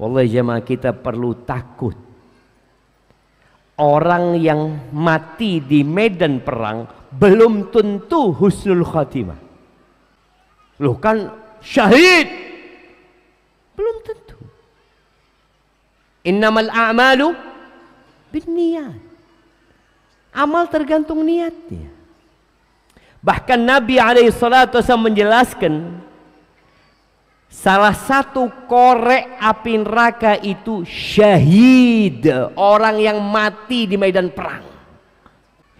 Wallahi jemaah kita perlu takut. Orang yang mati di medan perang belum tentu husnul khatimah. Loh kan syahid. Belum tentu. Innamal a'malu niat, Amal tergantung niatnya. Bahkan Nabi alaihi salatu menjelaskan Salah satu korek api neraka itu syahid, orang yang mati di medan perang.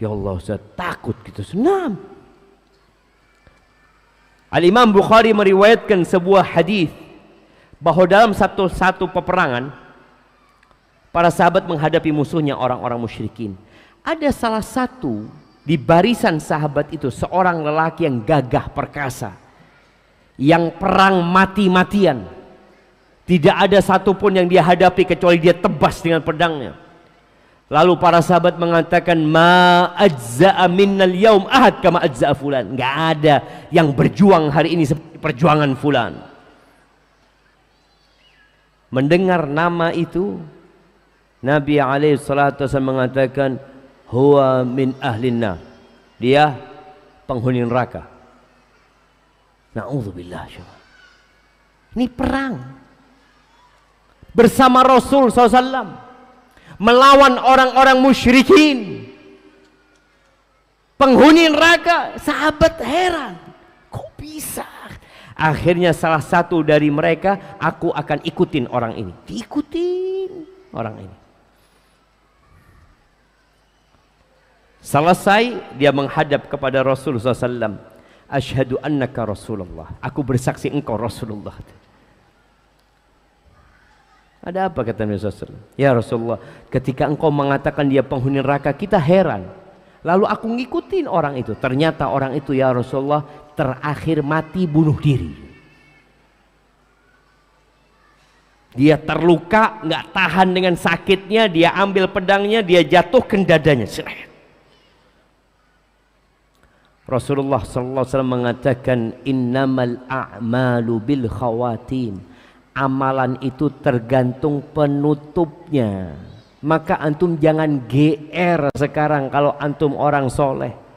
Ya Allah, saya takut gitu, senam. Al Imam Bukhari meriwayatkan sebuah hadis bahwa dalam satu-satu peperangan para sahabat menghadapi musuhnya orang-orang musyrikin. Ada salah satu di barisan sahabat itu seorang lelaki yang gagah perkasa yang perang mati-matian. Tidak ada satupun yang dia hadapi kecuali dia tebas dengan pedangnya. Lalu para sahabat mengatakan ma ajza'a minnal yaum ahad kama ajza'a fulan. Enggak ada yang berjuang hari ini seperti perjuangan fulan. Mendengar nama itu Nabi alaihi salatu mengatakan huwa min ahlinna. Dia penghuni neraka. Na'udzubillah. Ini perang. Bersama Rasul SAW. Melawan orang-orang musyrikin. Penghuni neraka. Sahabat heran. Kok bisa? Akhirnya salah satu dari mereka. Aku akan ikutin orang ini. Diikutin orang ini. Selesai dia menghadap kepada Rasul SAW. Ashadu annaka Rasulullah. Aku bersaksi engkau Rasulullah. Ada apa kata Nabi SAW? Ya Rasulullah, ketika engkau mengatakan dia penghuni neraka, kita heran. Lalu aku ngikutin orang itu. Ternyata orang itu ya Rasulullah terakhir mati bunuh diri. Dia terluka, nggak tahan dengan sakitnya, dia ambil pedangnya, dia jatuh ke dadanya. Rasulullah sallallahu alaihi wasallam mengatakan innamal a'malu bil khawatim. Amalan itu tergantung penutupnya. Maka antum jangan GR sekarang kalau antum orang soleh.